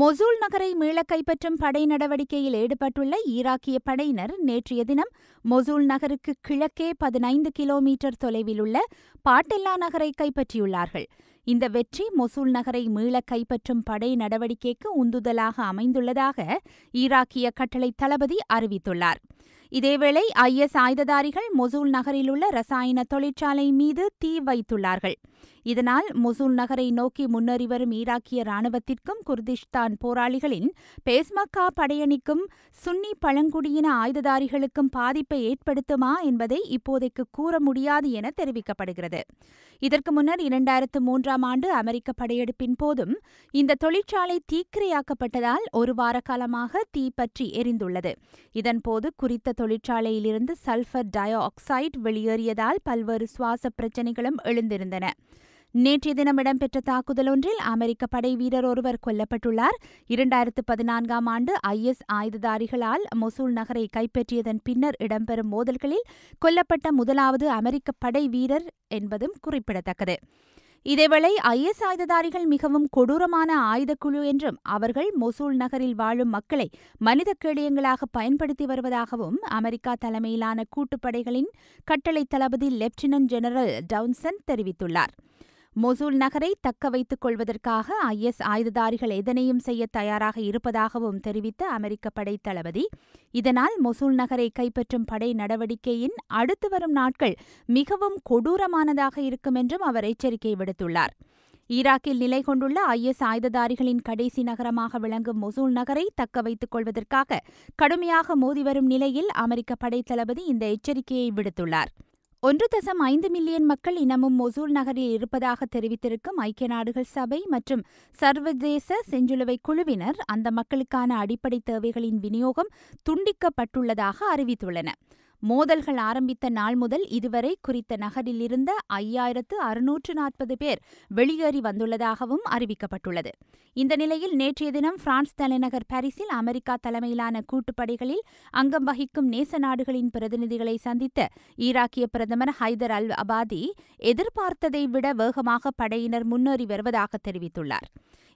Mosul நகரை மீள கைப்பற்றும் படை நடவடிக்கையில் ஈடுபட்டுள்ள ஈராக்கிய படையினர் நேற்றைய தினம் மொசூல் நகருக்கு கிழக்கே பதினைந்து கிலோமீட்டர் தொலைவில் உள்ள பாட்டெல்லா நகரை கைப்பற்றியுள்ளார்கள் இந்த வெற்றி மொசூல் நகரை மீள கைப்பற்றும் படை நடவடிக்கைக்கு உந்துதலாக அமைந்துள்ளதாக ஈராக்கிய கட்டளை தளபதி அறிவித்துள்ளார் இதேவேளை ஐ எஸ் ஆயுததாரிகள் மொசூல் நகரிலுள்ள ரசாயன தொழிற்சாலை மீது தீ வைத்துள்ளார்கள் இதனால் மொசூல் நகரை நோக்கி முன்னேறி வரும் ஈராக்கிய ராணுவத்திற்கும் குர்திஷ்தான் போராளிகளின் பேஸ்மக்கா படையணிக்கும் சுன்னி பழங்குடியின ஆயுததாரிகளுக்கும் பாதிப்பை ஏற்படுத்துமா என்பதை இப்போதைக்கு கூற முடியாது என தெரிவிக்கப்படுகிறது இதற்கு முன்னர் இரண்டாயிரத்து மூன்றாம் ஆண்டு அமெரிக்க படையெடுப்பின் போதும் இந்த தொழிற்சாலை தீக்கிரையாக்கப்பட்டதால் ஒரு வார காலமாக தீ பற்றி எரிந்துள்ளது இதன்போது குறித்த தொழிற்சாலையிலிருந்து சல்பர் டை ஆக்சைடு வெளியேறியதால் பல்வேறு சுவாச பிரச்சினைகளும் எழுந்திருந்தன நேற்றைய தினம் இடம்பெற்ற தாக்குதல் ஒன்றில் அமெரிக்க படை வீரர் ஒருவர் கொல்லப்பட்டுள்ளார் இரண்டாயிரத்து பதினான்காம் ஆண்டு ஐஎஸ் ஆயுததாரிகளால் மொசூல் நகரை கைப்பற்றியதன் பின்னர் இடம்பெறும் மோதல்களில் கொல்லப்பட்ட முதலாவது அமெரிக்க படை வீரர் என்பதும் குறிப்பிடத்தக்கது இதேவேளை ஐஎஸ் ஆயுததாரிகள் மிகவும் கொடூரமான ஆயுதக்குழு என்றும் அவர்கள் மொசூல் நகரில் வாழும் மக்களை மனித கேடயங்களாக பயன்படுத்தி வருவதாகவும் அமெரிக்கா தலைமையிலான கூட்டுப்படைகளின் கட்டளை தளபதி லெப்டினன்ட் ஜெனரல் டவுன்சன் தெரிவித்துள்ளார் மொசூல் நகரை தக்க வைத்துக் கொள்வதற்காக ஐஎஸ் ஆயுததாரிகள் எதனையும் செய்ய தயாராக இருப்பதாகவும் தெரிவித்த அமெரிக்க படை தளபதி இதனால் மொசூல் நகரை கைப்பற்றும் படை நடவடிக்கையின் அடுத்து வரும் நாட்கள் மிகவும் கொடூரமானதாக இருக்கும் என்றும் அவர் எச்சரிக்கை விடுத்துள்ளார் ஈராக்கில் நிலை கொண்டுள்ள ஐஎஸ் ஆயுததாரிகளின் கடைசி நகரமாக விளங்கும் மொசூல் நகரை தக்க வைத்துக் கொள்வதற்காக கடுமையாக மோதி வரும் நிலையில் அமெரிக்க படை தளபதி இந்த எச்சரிக்கையை விடுத்துள்ளார் ஒன்று தசம் ஐந்து மில்லியன் மக்கள் இனமும் மொசூல் நகரில் இருப்பதாக தெரிவித்திருக்கும் ஐக்கிய நாடுகள் சபை மற்றும் சர்வதேச செஞ்சுலுவை குழுவினர் அந்த மக்களுக்கான அடிப்படை தேவைகளின் விநியோகம் துண்டிக்கப்பட்டுள்ளதாக அறிவித்துள்ளன மோதல்கள் ஆரம்பித்த நாள் முதல் இதுவரை குறித்த நகரில் இருந்த ஐயாயிரத்து அறுநூற்று நாற்பது பேர் வெளியேறி வந்துள்ளதாகவும் அறிவிக்கப்பட்டுள்ளது இந்த நிலையில் நேற்றைய தினம் பிரான்ஸ் தலைநகர் பாரிஸில் அமெரிக்கா தலைமையிலான கூட்டுப்படைகளில் அங்கம் வகிக்கும் நேச நாடுகளின் பிரதிநிதிகளை சந்தித்த ஈராக்கிய பிரதமர் ஹைதர் அல் அபாதி எதிர்பார்த்ததை விட வேகமாக படையினர் முன்னேறி வருவதாக தெரிவித்துள்ளார்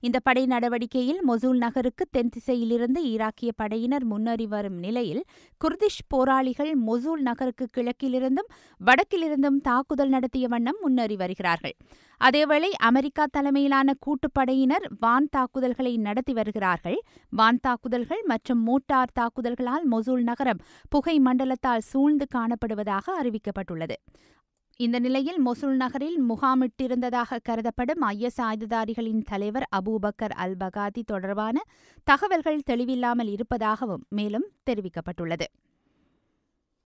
இந்த படை நடவடிக்கையில் மொசூல் நகருக்கு தென் திசையிலிருந்து ஈராக்கிய படையினர் முன்னேறி வரும் நிலையில் குர்திஷ் போராளிகள் மொசூல் நகருக்கு கிழக்கிலிருந்தும் வடக்கிலிருந்தும் தாக்குதல் நடத்திய வண்ணம் முன்னேறி வருகிறார்கள் அதேவேளை அமெரிக்கா தலைமையிலான கூட்டுப்படையினர் வான் தாக்குதல்களை நடத்தி வருகிறார்கள் வான் தாக்குதல்கள் மற்றும் மோட்டார் தாக்குதல்களால் மொசூல் நகரம் புகை மண்டலத்தால் சூழ்ந்து காணப்படுவதாக அறிவிக்கப்பட்டுள்ளது இந்த நிலையில் மொசூல் நகரில் முகாமிட்டிருந்ததாக கருதப்படும் ஐஎஸ் ஆயுததாரிகளின் தலைவர் அபூபக்கர் அல் பகாதி தொடர்பான தகவல்கள் தெளிவில்லாமல் இருப்பதாகவும் மேலும் தெரிவிக்கப்பட்டுள்ளது